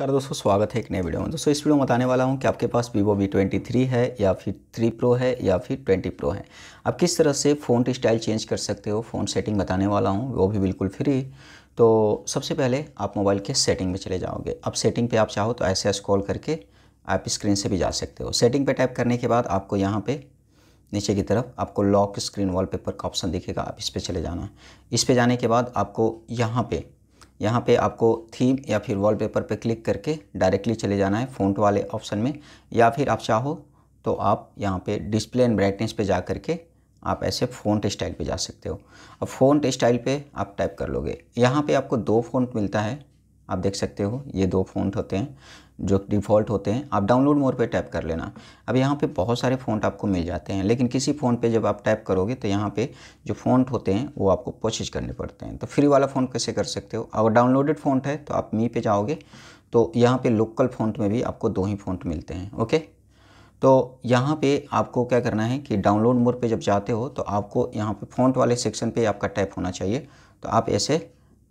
नमस्कार दोस्तों स्वागत है एक नए वीडियो में दोस्तों इस वीडियो में बताने वाला हूं कि आपके पास वीवो वी ट्वेंटी थ्री है या फिर थ्री प्रो है या फिर ट्वेंटी प्रो है आप किस तरह से फ़ोन स्टाइल चेंज कर सकते हो फ़ोन सेटिंग बताने वाला हूं वो भी बिल्कुल फ्री तो सबसे पहले आप मोबाइल के सेटिंग में चले जाओगे अब सेटिंग पर आप चाहो तो ऐसे कॉल करके आप स्क्रीन से भी जा सकते हो सेटिंग पर टाइप करने के बाद आपको यहाँ पर नीचे की तरफ आपको लॉक स्क्रीन वॉलपेपर का ऑप्शन दिखेगा आप इस पर चले जाना इस पर जाने के बाद आपको यहाँ पर यहाँ पे आपको थीम या फिर वॉलपेपर पे क्लिक करके डायरेक्टली चले जाना है फ़ॉन्ट वाले ऑप्शन में या फिर आप चाहो तो आप यहाँ पे डिस्प्ले एंड ब्राइटनेस पे जा करके आप ऐसे फ़ॉन्ट स्टाइल पे जा सकते हो अब फ़ॉन्ट स्टाइल पे आप टाइप कर लोगे यहाँ पे आपको दो फ़ॉन्ट मिलता है आप देख सकते हो ये दो फ़ॉन्ट होते हैं जो डिफ़ॉल्ट होते हैं आप डाउनलोड मोड़ पे टैप कर लेना अब यहाँ पे बहुत सारे फ़ॉन्ट आपको मिल जाते हैं लेकिन किसी फ़ोन पे जब आप टैप करोगे तो यहाँ पे जो फ़ॉन्ट होते हैं वो आपको परचेज करने पड़ते हैं तो फ्री वाला फ़ोन कैसे कर सकते हो अगर डाउनलोडेड फोन है तो आप मी पे जाओगे तो यहाँ पर लोकल फ़ोन में भी आपको दो ही फ़ोन मिलते हैं ओके तो यहाँ पे आपको क्या करना है कि डाउनलोड मोड पर जब जाते हो तो आपको यहाँ पर फोन वाले सेक्शन पर आपका टैप होना चाहिए तो आप ऐसे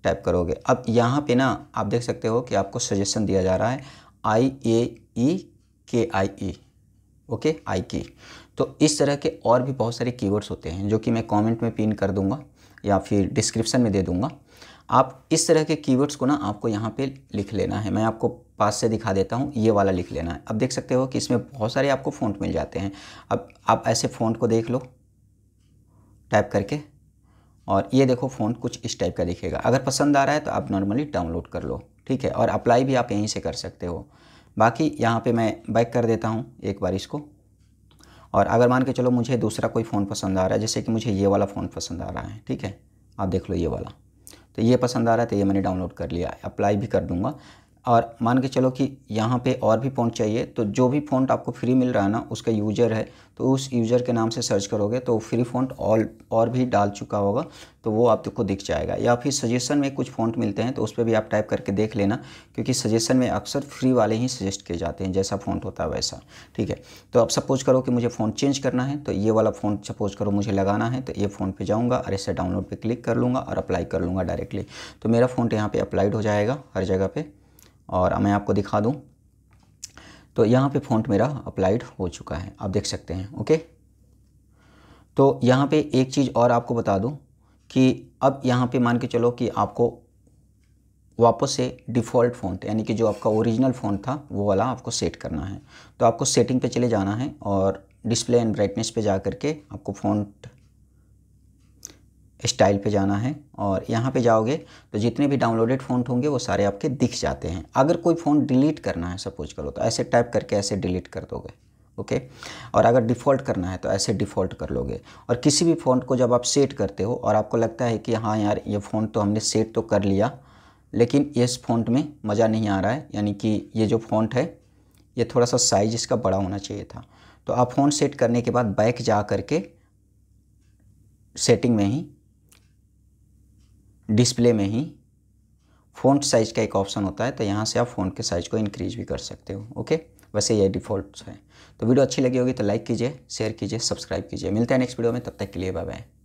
टाइप करोगे अब यहाँ पे ना आप देख सकते हो कि आपको सजेशन दिया जा रहा है आई ए ई के आई ई ओके आई की तो इस तरह के और भी बहुत सारे कीवर्ड्स होते हैं जो कि मैं कमेंट में पिन कर दूंगा या फिर डिस्क्रिप्शन में दे दूंगा आप इस तरह के कीवर्ड्स को ना आपको यहाँ पे लिख लेना है मैं आपको पास से दिखा देता हूँ ये वाला लिख लेना है अब देख सकते हो कि इसमें बहुत सारे आपको फ़ॉन्ट मिल जाते हैं अब आप ऐसे फ़ॉन्ट को देख लो टाइप करके और ये देखो फ़ॉन्ट कुछ इस टाइप का दिखेगा अगर पसंद आ रहा है तो आप नॉर्मली डाउनलोड कर लो ठीक है और अप्लाई भी आप यहीं से कर सकते हो बाकी यहाँ पे मैं बैक कर देता हूँ एक बार इसको और अगर मान के चलो मुझे दूसरा कोई फ़ोन पसंद आ रहा है जैसे कि मुझे ये वाला फ़ोन पसंद आ रहा है ठीक है आप देख लो ये वाला तो ये पसंद आ रहा है तो ये मैंने डाउनलोड कर लिया अप्लाई भी कर दूँगा और मान के चलो कि यहाँ पे और भी फ़ॉन्ट चाहिए तो जो भी फ़ॉन्ट आपको फ्री मिल रहा है ना उसका यूज़र है तो उस यूज़र के नाम से सर्च करोगे तो फ्री फ़ॉन्ट ऑल और भी डाल चुका होगा तो वो आप देखो दिख जाएगा या फिर सजेशन में कुछ फ़ॉन्ट मिलते हैं तो उस पर भी आप टाइप करके देख लेना क्योंकि सजेशन में अक्सर फ्री वाले ही सजेस्ट किए जाते हैं जैसा फ़ॉन्ट होता है वैसा ठीक है तो आप सपोज़ करो कि मुझे फ़ॉन्ट चेंज करना है तो ये वाला फ़ॉन्ट सपोज़ करो मुझे लगाना है तो ये फ़ोन पर जाऊँगा और इसे डाउनलोड पर क्लिक कर लूँगा और अप्लाई कर लूँगा डायरेक्टली तो मेरा फ़ॉन्ट यहाँ पर अप्लाइड हो जाएगा हर जगह पर और मैं आपको दिखा दूँ तो यहाँ पे फ़ॉन्ट मेरा अप्लाइड हो चुका है आप देख सकते हैं ओके तो यहाँ पे एक चीज़ और आपको बता दूँ कि अब यहाँ पे मान के चलो कि आपको वापस से डिफ़ॉल्ट फ़ॉन्ट यानी कि जो आपका ओरिजिनल फ़ॉन्ट था वो वाला आपको सेट करना है तो आपको सेटिंग पे चले जाना है और डिस्प्ले एंड ब्राइटनेस पे जा करके आपको फ़ॉन्ट स्टाइल पे जाना है और यहाँ पे जाओगे तो जितने भी डाउनलोडेड फ़ॉन्ट होंगे वो सारे आपके दिख जाते हैं अगर कोई फ़ॉन्ट डिलीट करना है सपोज करो तो ऐसे टाइप करके ऐसे डिलीट कर दोगे ओके और अगर डिफ़ॉल्ट करना है तो ऐसे डिफ़ॉल्ट कर लोगे और किसी भी फ़ॉन्ट को जब आप सेट करते हो और आपको लगता है कि हाँ यार ये फ़ॉन्ट तो हमने सेट तो कर लिया लेकिन इस फ़ॉन्ट में मज़ा नहीं आ रहा है यानी कि ये जो फ़ॉन्ट है ये थोड़ा सा साइज इसका बड़ा होना चाहिए था तो आप फ़ोन सेट करने के बाद बैक जा करके सेटिंग में ही डिस्प्ले में ही फोन साइज़ का एक ऑप्शन होता है तो यहाँ से आप फोन के साइज़ को इंक्रीज भी कर सकते हो ओके वैसे ये डिफ़ॉल्ट है तो वीडियो अच्छी लगी होगी तो लाइक कीजिए शेयर कीजिए सब्सक्राइब कीजिए मिलते हैं नेक्स्ट वीडियो में तब तक के लिए बाय बाय